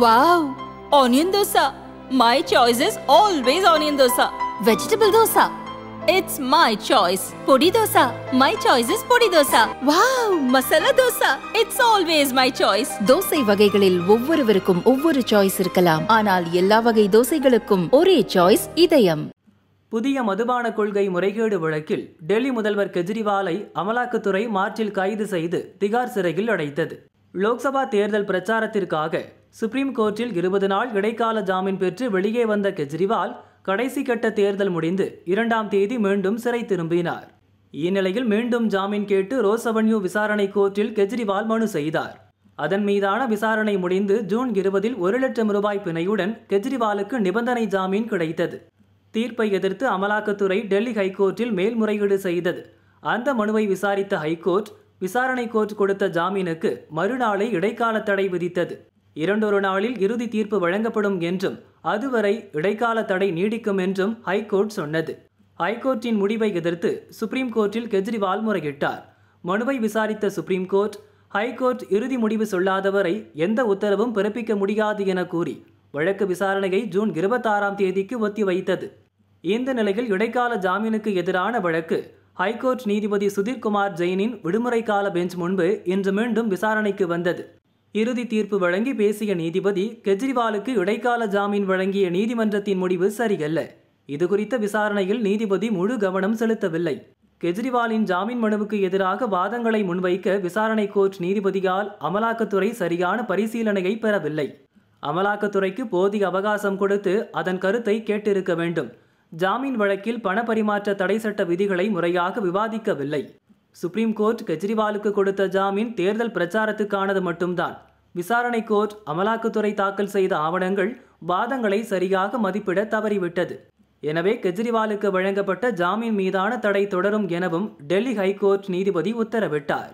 Wow! Onion dosa! My choice is always onion dosa. Vegetable dosa. It's my choice. Podi dosa. My choice is podi dosa. Wow! Masala dosa. It's always my choice. Dosa வகைகளில் ஒவ்வொருவருக்கும் ஒவ்வொரு choice இருக்கலாம் ஆனால் எல்லா வகை தோசைகளுக்கும் ஒரே choice இதயம் புதிய மதுபான கொள்கை முறைகேடு வழக்கில் டெல்லி முதல்வர் கெஜ்ரிவாலை அமலாக்கத்துறை மார்ச்சில் கைது செய்து திகார் சிறையில் அடைத்தது லோக்சபா தேர்தல் பிரச்சாரத்திற்காக சுப்ரீம் கோர்ட்டில் இருபது நாள் இடைக்கால ஜாமீன் பெற்று வெளியே வந்த கெஜ்ரிவால் கடைசி கட்ட தேர்தல் முடிந்து இரண்டாம் தேதி மீண்டும் சிறை திரும்பினார் இந்நிலையில் மீண்டும் ஜாமீன் கேட்டு ரோஸ் அவென்யூ விசாரணை கோர்ட்டில் கெஜ்ரிவால் மனு செய்தார் அதன் மீதான விசாரணை முடிந்து ஜூன் இருபதில் ஒரு லட்சம் ரூபாய் பிணையுடன் கெஜ்ரிவாலுக்கு நிபந்தனை ஜாமீன் கிடைத்தது தீர்ப்பை எதிர்த்து அமலாக்கத்துறை டெல்லி ஹைகோர்ட்டில் மேல்முறையீடு செய்தது அந்த மனுவை விசாரித்த ஹைகோர்ட் விசாரணை கோர்ட் கொடுத்த ஜாமீனுக்கு மறுநாளை இடைக்கால தடை விதித்தது இரண்டொரு நாளில் இறுதி தீர்ப்பு வழங்கப்படும் என்றும் அதுவரை இடைக்கால தடை நீடிக்கும் என்றும் ஹைகோர்ட் சொன்னது ஹைகோர்ட்டின் முடிவை எதிர்த்து சுப்ரீம் கோர்ட்டில் கெஜ்ரிவால் முறையிட்டார் மனுவை விசாரித்த சுப்ரீம் கோர்ட் ஹைகோர்ட் இறுதி முடிவு சொல்லாதவரை எந்த உத்தரவும் பிறப்பிக்க முடியாது என கூறி வழக்கு விசாரணையை ஜூன் இருபத்தாறாம் தேதிக்கு ஒத்திவைத்தது இந்த நிலையில் இடைக்கால ஜாமீனுக்கு எதிரான வழக்கு ஹைகோர்ட் நீதிபதி சுதீர்குமார் ஜெயினின் விடுமுறை கால பெஞ்ச் முன்பு இன்று மீண்டும் விசாரணைக்கு வந்தது இறுதி தீர்ப்பு வழங்கி பேசிய நீதிபதி கெஜ்ரிவாலுக்கு இடைக்கால ஜாமீன் வழங்கிய நீதிமன்றத்தின் முடிவு சரியல்ல இதுகுறித்த விசாரணையில் நீதிபதி முழு கவனம் செலுத்தவில்லை கெஜ்ரிவாலின் ஜாமீன் மனுவுக்கு எதிராக வாதங்களை முன்வைக்க விசாரணை கோர்ட் நீதிபதியால் அமலாக்கத்துறை சரியான பரிசீலனையை பெறவில்லை அமலாக்கத்துறைக்கு போதிய அவகாசம் கொடுத்து அதன் கருத்தை கேட்டிருக்க வேண்டும் ஜாமீன் வழக்கில் பண பரிமாற்ற தடை சட்ட விதிகளை முறையாக விவாதிக்கவில்லை சுப்ரீம் கோர்ட் கெஜ்ரிவாலுக்கு கொடுத்த ஜாமீன் தேர்தல் பிரச்சாரத்துக்கானது மட்டும்தான் விசாரணை கோர்ட் அமலாக்கத்துறை தாக்கல் செய்த ஆவணங்கள் வாதங்களை சரியாக மதிப்பிட தவறிவிட்டது எனவே கெஜ்ரிவாலுக்கு வழங்கப்பட்ட ஜாமீன் மீதான தடை தொடரும் எனவும் டெல்லி ஹைகோர்ட் நீதிபதி உத்தரவிட்டார்